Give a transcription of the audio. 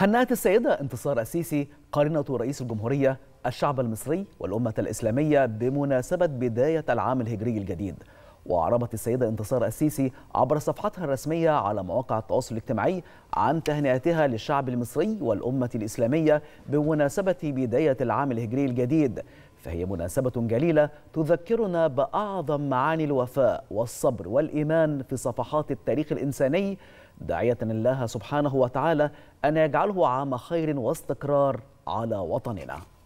هنأت السيدة انتصار السيسي قارنة رئيس الجمهورية الشعب المصري والأمة الإسلامية بمناسبة بداية العام الهجري الجديد وأعربت السيدة انتصار السيسي عبر صفحتها الرسمية على مواقع التواصل الاجتماعي عن تهنئتها للشعب المصري والأمة الإسلامية بمناسبة بداية العام الهجري الجديد فهي مناسبة جليلة تذكرنا بأعظم معاني الوفاء والصبر والإيمان في صفحات التاريخ الإنساني داعية الله سبحانه وتعالى أن يجعله عام خير واستقرار على وطننا